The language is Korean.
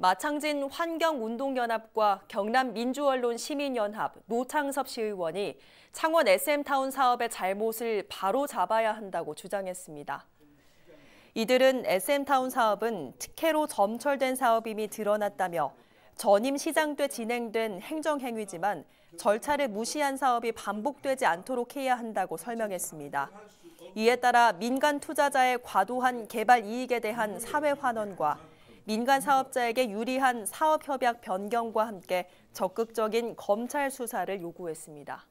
마창진 환경운동연합과 경남민주언론시민연합 노창섭 시의원이 창원 SM타운 사업의 잘못을 바로 잡아야 한다고 주장했습니다. 이들은 SM타운 사업은 특혜로 점철된 사업임이 드러났다며 전임 시장 때 진행된 행정행위지만 절차를 무시한 사업이 반복되지 않도록 해야 한다고 설명했습니다. 이에 따라 민간 투자자의 과도한 개발 이익에 대한 사회 환원과 민간 사업자에게 유리한 사업협약 변경과 함께 적극적인 검찰 수사를 요구했습니다.